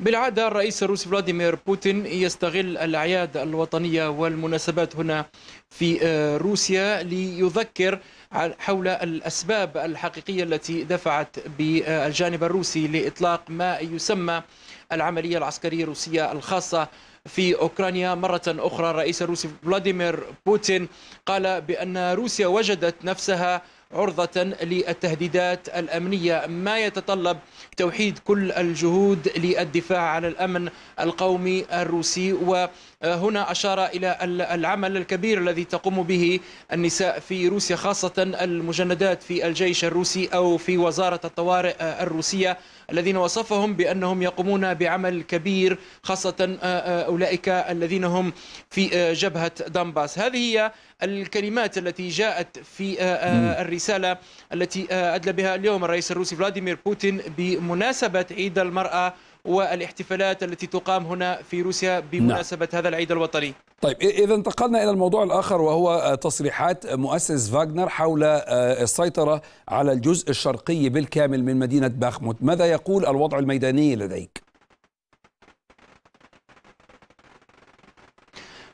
بالعادة الرئيس الروسي فلاديمير بوتين يستغل الأعياد الوطنية والمناسبات هنا في آه، روسيا ليذكر حول الأسباب الحقيقية التي دفعت بالجانب الروسي لإطلاق ما يسمى العملية العسكرية الروسية الخاصة في أوكرانيا مرة أخرى الرئيس الروسي فلاديمير بوتين قال بأن روسيا وجدت نفسها عرضة للتهديدات الأمنية ما يتطلب توحيد كل الجهود للدفاع عن الأمن القومي الروسي وهنا أشار إلى العمل الكبير الذي تقوم به النساء في روسيا خاصة المجندات في الجيش الروسي أو في وزارة الطوارئ الروسية الذين وصفهم بأنهم يقومون بعمل كبير خاصة آه، آه، أولئك الذين هم في آه، جبهة دامباس هذه هي الكلمات التي جاءت في الرسالة الرسالة التي آه، أدلى بها اليوم الرئيس الروسي فلاديمير بوتين بمناسبة عيد المرأة والاحتفالات التي تقام هنا في روسيا نعم. بمناسبة نعم. هذا العيد الوطني طيب إذا انتقلنا إلى الموضوع الآخر وهو آه، تصريحات مؤسس فاغنر حول آه، السيطرة على الجزء الشرقي بالكامل من مدينة باخموت ماذا يقول الوضع الميداني لديك؟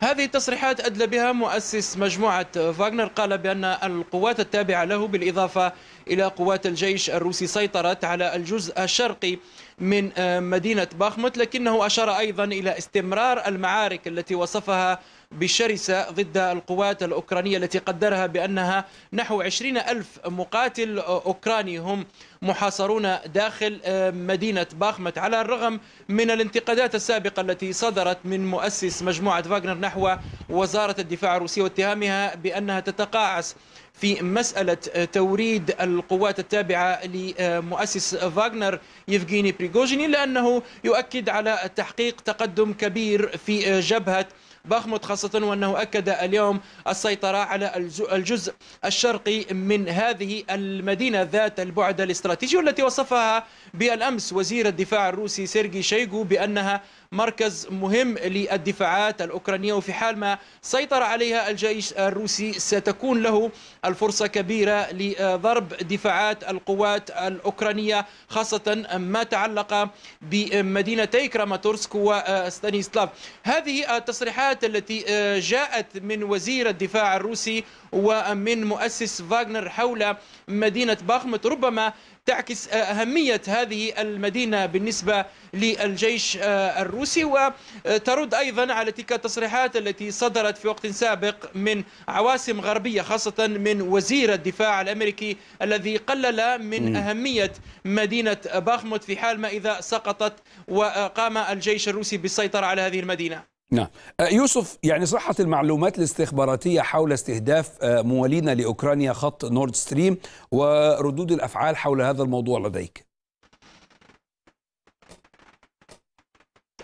هذه التصريحات أدلى بها مؤسس مجموعة فاغنر قال بأن القوات التابعة له بالإضافة إلى قوات الجيش الروسي سيطرت على الجزء الشرقي من آه، مدينة باخمت لكنه أشار أيضا إلى استمرار المعارك التي وصفها بشرسة ضد القوات الأوكرانية التي قدرها بأنها نحو 20 ألف مقاتل أوكراني هم محاصرون داخل آه، مدينة باخمت على الرغم من الانتقادات السابقة التي صدرت من مؤسس مجموعة فاغنر نحو وزارة الدفاع الروسية واتهامها بأنها تتقاعس في مسألة آه، توريد القوات التابعة لمؤسس فاغنر يفغيني بريغوجيني لأنه يؤكد على تحقيق تقدم كبير في آه، جبهة باخمود خاصة وأنه أكد اليوم السيطرة على الجزء الشرقي من هذه المدينة ذات البعد الاستراتيجي والتي وصفها بالأمس وزير الدفاع الروسي سيرجي شيغو بأنها مركز مهم للدفاعات الأوكرانية وفي حال ما سيطر عليها الجيش الروسي ستكون له الفرصة كبيرة لضرب دفاعات القوات الأوكرانية خاصة ما تعلق بمدينتي كراماتورسك وستانيسلاف هذه التصريحات التصريحات التي آه، جاءت من وزير الدفاع الروسي ومن مؤسس فاغنر حول مدينة باخمت ربما تعكس آه، أهمية هذه المدينة بالنسبة للجيش آه، الروسي وترد أيضا على تلك التصريحات التي صدرت في وقت سابق من عواصم غربية خاصة من وزير الدفاع الأمريكي الذي قلل من أهمية مدينة باخموت في حال ما إذا سقطت وقام الجيش الروسي بالسيطرة على هذه المدينة نعم أه، يوسف يعني صحة المعلومات الاستخباراتية حول استهداف أه، موالينا لأوكرانيا خط نورد ستريم وردود الأفعال حول هذا الموضوع لديك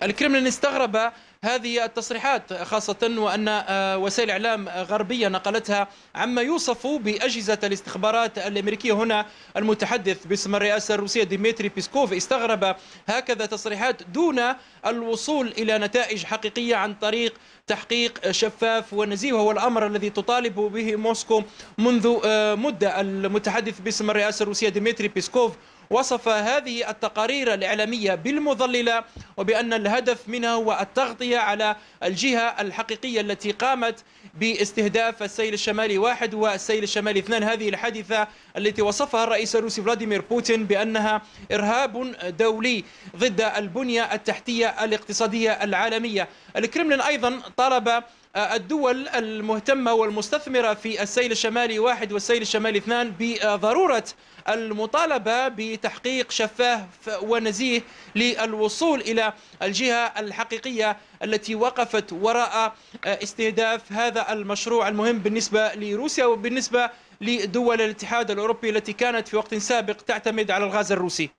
الكرملين استغرب هذه التصريحات خاصة وأن آه، وسائل إعلام غربية نقلتها عما يوصف بأجهزة الاستخبارات الأمريكية هنا المتحدث باسم الرئاسة الروسية ديمتري بيسكوف استغرب هكذا تصريحات دون الوصول إلى نتائج حقيقية عن طريق تحقيق شفاف ونزيه وهو الأمر الذي تطالب به موسكو منذ آه، مدة المتحدث باسم الرئاسة الروسية ديمتري بيسكوف وصف هذه التقارير الإعلامية بالمضللة وبأن الهدف منها هو التغطية على الجهة الحقيقية التي قامت باستهداف السيل الشمالي واحد والسيل الشمالي اثنان هذه الحادثة التي وصفها الرئيس الروسي فلاديمير بوتين بأنها إرهاب دولي ضد البنية التحتية الاقتصادية العالمية الكرملين أيضا طلب الدول المهتمة والمستثمرة في السيل الشمالي واحد والسيل الشمالي اثنان بضرورة المطالبة بتحقيق شفاف ونزيه للوصول إلى الجهة الحقيقية التي وقفت وراء آه، استهداف هذا المشروع المهم بالنسبة لروسيا وبالنسبة لدول الاتحاد الأوروبي التي كانت في وقت سابق تعتمد على الغاز الروسي